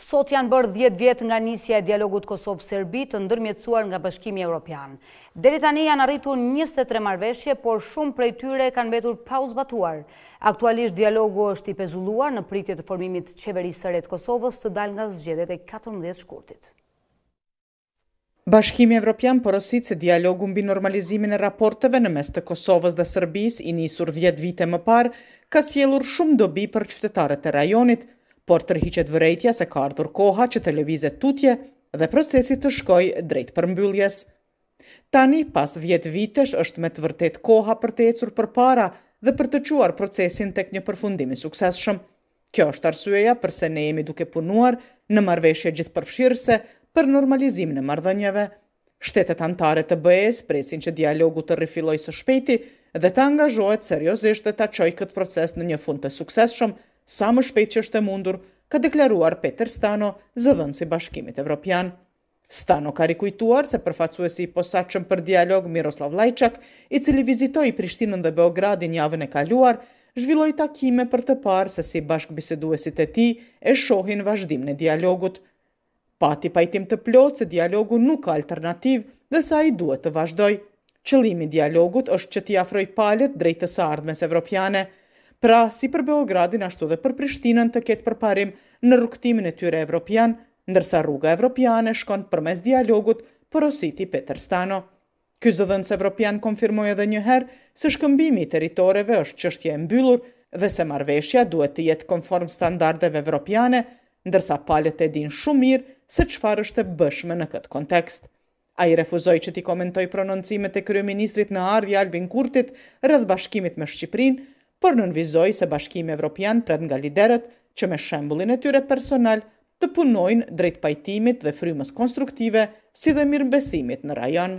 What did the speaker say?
Sot janë bërë 10 vjetë nga nisja e dialogut Kosovë-Serbi të ndërmjetësuar nga bashkimi Europian. Deri tani janë arritur 23 marveshje, por shumë prej tyre kanë betur pa uzbatuar. Aktualisht dialogu është i pezulluar në pritje të formimit të Kosovës të dal nga zgjedet e 14 shkurtit. Bashkimi Evropian porosit se dialogu mbi normalizimin e raporteve në mes të Kosovës dhe Sërbis, i njësur 10 vite më par, ka sjelur shumë dobi për qytetarët e rajonit, por tërhiqet vërejtja se ka ardhur koha që të levizet tutje dhe procesit të shkoj drejt për mbylljes. Tani, pas 10 vitesh, është me të vërtet koha për të ecur për para dhe për të quar procesin tek një përfundimi sukseshëm. Kjo është arsyeja përse ne jemi duke punuar në marveshje gjithë përfshirëse për normalizim në mardhënjeve. Shtetet antare të bëjes presin që dialogu të rifiloj së shpeti dhe të angazhojt seriosisht dhe të qoj këtë proces në një fund të sukseshëm, sa më shpejt që është e mundur, ka deklaruar Peter Stano, zëdhën si bashkimit evropian. Stano ka rikujtuar se përfacuesi i posaqëm për dialog Miroslav Lajçak, i cili vizitoj Prishtinën dhe Beogradin javën e kaluar, zhvilloj takime për të parë se si bashkë e ti e shohin vazhdim në dialogut. Pati pajtim të plotë se dialogu nuk ka alternativ dhe sa i duhet të vazhdoj. Qëlimi dialogut është që t'i afroj palet drejtës ardhmes evropiane – Pra, si për Beogradin, ashtu dhe për Prishtinën të ketë përparim në rukëtimin e tyre evropian, ndërsa rruga evropiane shkon për mes dialogut për ositi Peter Stano. Ky dhe se evropian konfirmoj edhe njëherë se shkëmbimi i teritoreve është qështje mbyllur dhe se marveshja duhet të jetë konform standardeve evropiane, ndërsa palet e din shumë mirë se qëfar është e bëshme në këtë kontekst. A i refuzoj që ti komentoj prononcimet e kryeministrit në ardhja Albin Kurtit rrëdhë bashkimit me Shqiprinë, por në nënvizoj se bashkim e Evropian pret nga liderët që me shembulin e tyre personal të punojnë drejt pajtimit dhe frymës konstruktive si dhe mirëmbesimit në rajon.